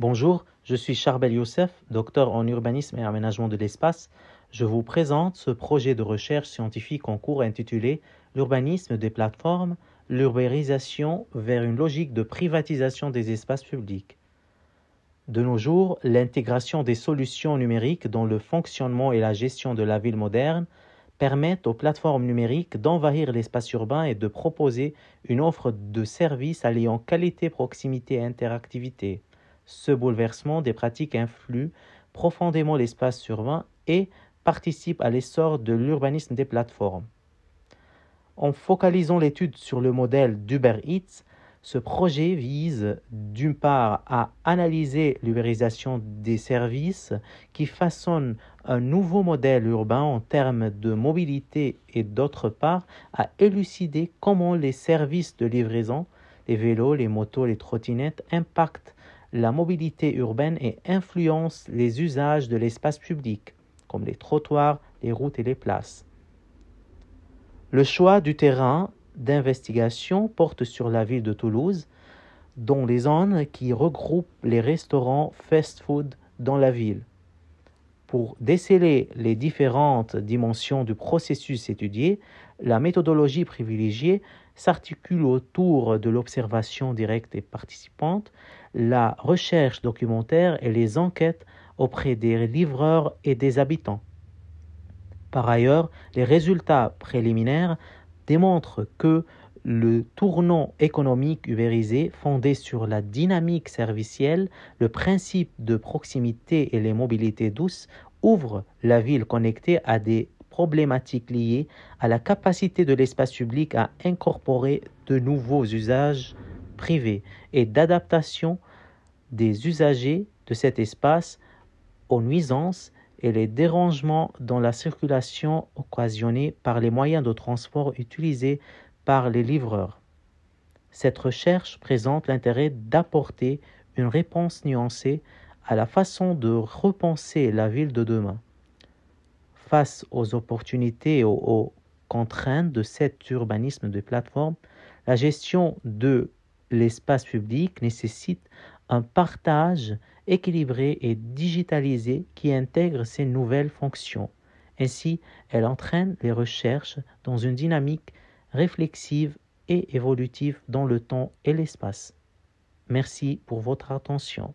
Bonjour, je suis Charbel Youssef, docteur en urbanisme et aménagement de l'espace. Je vous présente ce projet de recherche scientifique en cours intitulé L'urbanisme des plateformes, l'urbanisation vers une logique de privatisation des espaces publics. De nos jours, l'intégration des solutions numériques dans le fonctionnement et la gestion de la ville moderne permettent aux plateformes numériques d'envahir l'espace urbain et de proposer une offre de services alliant qualité, proximité et interactivité. Ce bouleversement des pratiques influe profondément l'espace urbain et participe à l'essor de l'urbanisme des plateformes. En focalisant l'étude sur le modèle d'Uber Eats, ce projet vise d'une part à analyser l'ubérisation des services qui façonne un nouveau modèle urbain en termes de mobilité et d'autre part à élucider comment les services de livraison, les vélos, les motos, les trottinettes impactent la mobilité urbaine et influence les usages de l'espace public, comme les trottoirs, les routes et les places. Le choix du terrain d'investigation porte sur la ville de Toulouse, dont les zones qui regroupent les restaurants fast-food dans la ville. Pour déceler les différentes dimensions du processus étudié, la méthodologie privilégiée s'articule autour de l'observation directe des participante la recherche documentaire et les enquêtes auprès des livreurs et des habitants. Par ailleurs, les résultats préliminaires démontrent que le tournant économique ubérisé fondé sur la dynamique servicielle, le principe de proximité et les mobilités douces ouvre la ville connectée à des problématiques liées à la capacité de l'espace public à incorporer de nouveaux usages privés et d'adaptation des usagers de cet espace aux nuisances et les dérangements dans la circulation occasionnés par les moyens de transport utilisés par les livreurs. Cette recherche présente l'intérêt d'apporter une réponse nuancée à la façon de repenser la ville de demain face aux opportunités et aux, contraintes de cet urbanisme de plateforme, la gestion de l'espace public nécessite un partage équilibré et digitalisé qui intègre ces nouvelles fonctions. Ainsi, elle entraîne les recherches dans une dynamique réflexive et évolutive dans le temps et l'espace. Merci pour votre attention.